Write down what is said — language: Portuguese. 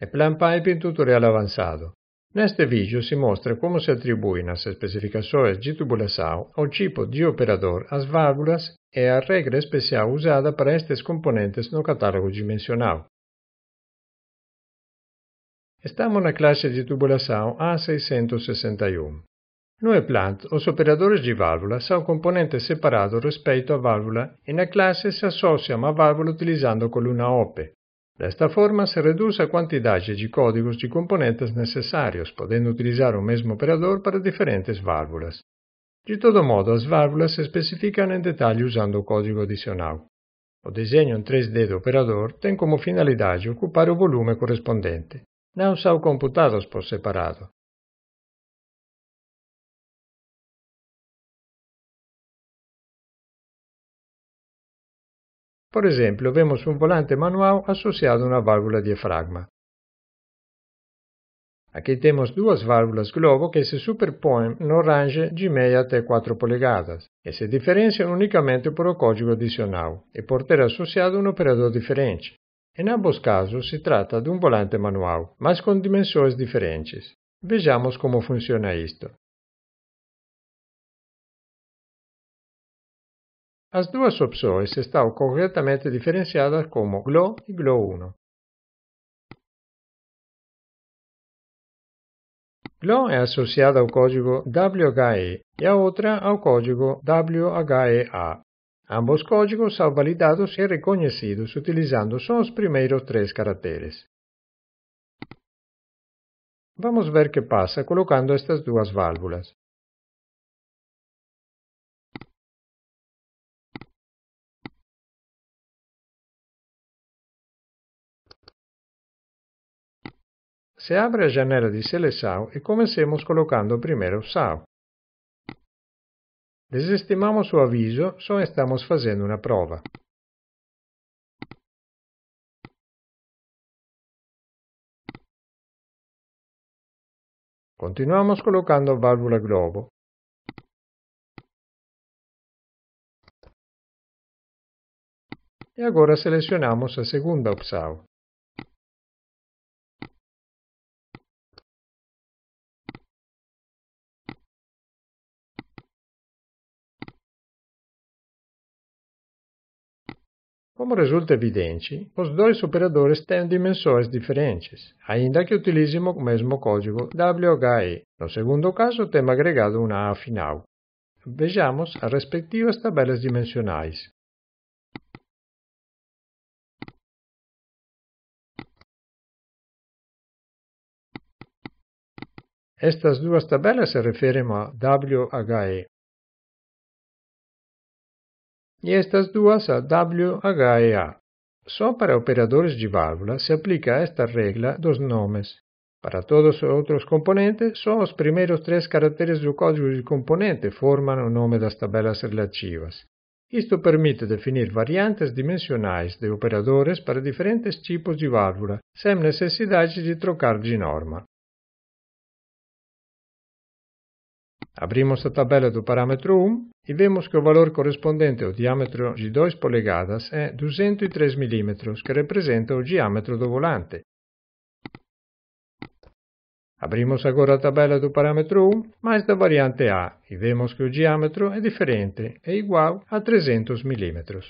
e Plan Piping Tutorial Avançado. Neste vídeo se mostra como se atribuem as especificações de tubulação ao tipo de operador, às válvulas e a regra especial usada para estes componentes no catálogo dimensional. Estamos na classe de tubulação A661. No E-Plant, os operadores de válvula são componentes separados respeito à válvula e na classe se associam à válvula utilizando a coluna OPE. Desta forma, se reduz a quantidade de códigos de componentes necessários, podendo utilizar o mesmo operador para diferentes válvulas. De todo modo, as válvulas se especificam em detalhe usando o código adicional. O desenho em 3D do operador tem como finalidade ocupar o volume correspondente. Não são computados por separado, Por exemplo, vemos um volante manual associado a uma válvula diafragma. Aqui temos duas válvulas globo que se superpõem no range de 6 até 4 polegadas e se diferenciam unicamente por o código adicional e por ter associado um operador diferente. Em ambos casos se trata de um volante manual, mas com dimensões diferentes. Vejamos como funciona isto. As duas opções estão corretamente diferenciadas como GLO e GLO1. GLO é associada ao código WHE e a outra ao código WHEA. Ambos códigos são validados e reconhecidos utilizando só os primeiros três caracteres. Vamos ver o que passa colocando estas duas válvulas. Se abre a janela de seleção e comecemos colocando o primeiro sal. Desestimamos o aviso, só estamos fazendo uma prova. Continuamos colocando a válvula globo. E agora selecionamos a segunda opção. Como resulta evidente, os dois operadores têm dimensões diferentes, ainda que utilizem o mesmo código WHE. No segundo caso, temos agregado uma A final. Vejamos as respectivas tabelas dimensionais. Estas duas tabelas se referem a WHE, e estas duas a A. Só para operadores de válvula se aplica esta regra dos nomes. Para todos os outros componentes, só os primeiros três caracteres do código de componente formam o nome das tabelas relativas. Isto permite definir variantes dimensionais de operadores para diferentes tipos de válvula, sem necessidade de trocar de norma. Abrimos a tabela do parâmetro 1 e vemos que o valor correspondente ao diâmetro de 2 polegadas é 203 mm, que representa o diâmetro do volante. Abrimos agora a tabela do parâmetro 1, mais da variante A, e vemos que o diâmetro é diferente, é igual a 300 mm.